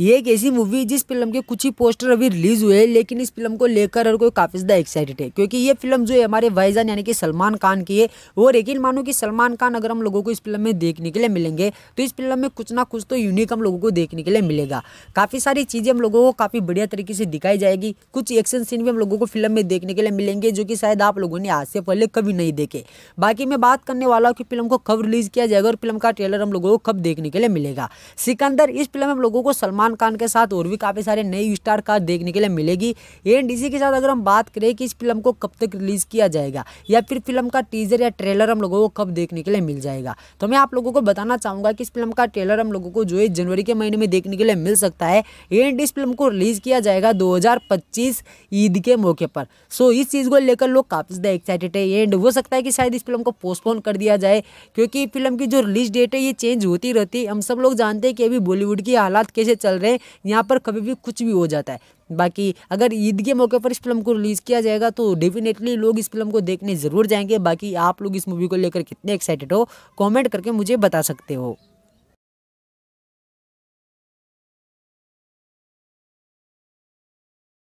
ये एक ऐसी मूवी है जिस फिल्म के कुछ ही पोस्टर अभी रिलीज हुए हैं लेकिन इस फिल्म को लेकर हर कोई काफ़ी ज़्यादा एक्साइटेड है क्योंकि ये फिल्म जो है हमारे भाईजान यानी कि सलमान खान की है और यकीन मानो कि सलमान खान अगर हम लोगों को इस फिल्म में देखने के लिए मिलेंगे तो इस फिल्म में कुछ ना कुछ तो यूनिक हम लोगों को देखने के लिए मिलेगा काफ़ी सारी चीज़ें हम लोगों को काफ़ी बढ़िया तरीके से दिखाई जाएगी कुछ एक्शन सीन भी हम लोगों को फिल्म में देखने के लिए मिलेंगे जो कि शायद आप लोगों ने आज से पहले कभी नहीं देखे बाकी मैं बात करने वाला हूँ कि फिल्म को कब रिलीज़ किया जाएगा और फिल्म का ट्रेलर हम लोगों को कब देखने के लिए मिलेगा सिकंदर इस फिल्म में हम लोगों को सलमान सलमान खान के साथ और भी काफ़ी सारे नई स्टार का देखने के लिए मिलेगी एन के साथ अगर हम बात करें कि इस फिल्म को कब तक रिलीज़ किया जाएगा या फिर फिल्म का टीजर या ट्रेलर हम लोगों को कब देखने के लिए मिल जाएगा तो मैं आप लोगों को बताना चाहूँगा कि इस फिल्म का ट्रेलर हम लोगों को जो है जनवरी के महीने में देखने के लिए मिल सकता है एन इस फिल्म को रिलीज़ किया जाएगा दो ईद के मौके पर सो इस चीज़ को लेकर लोग काफ़ी ज़्यादा एक्साइटेड है एंड हो सकता है कि शायद इस फिल्म को पोस्टपोन कर दिया जाए क्योंकि फिल्म की जो रिलीज डेट है ये चेंज होती रहती है हम सब लोग जानते हैं कि अभी बॉलीवुड की हालात कैसे चल रहे हैं यहाँ पर कभी भी कुछ भी हो जाता है बाकी अगर ईद के मौके पर इस फिल्म को रिलीज़ किया जाएगा तो डेफिनेटली लोग इस फिल्म को देखने ज़रूर जाएंगे बाकी आप लोग इस मूवी को लेकर कितने एक्साइटेड हो कमेंट करके मुझे बता सकते हो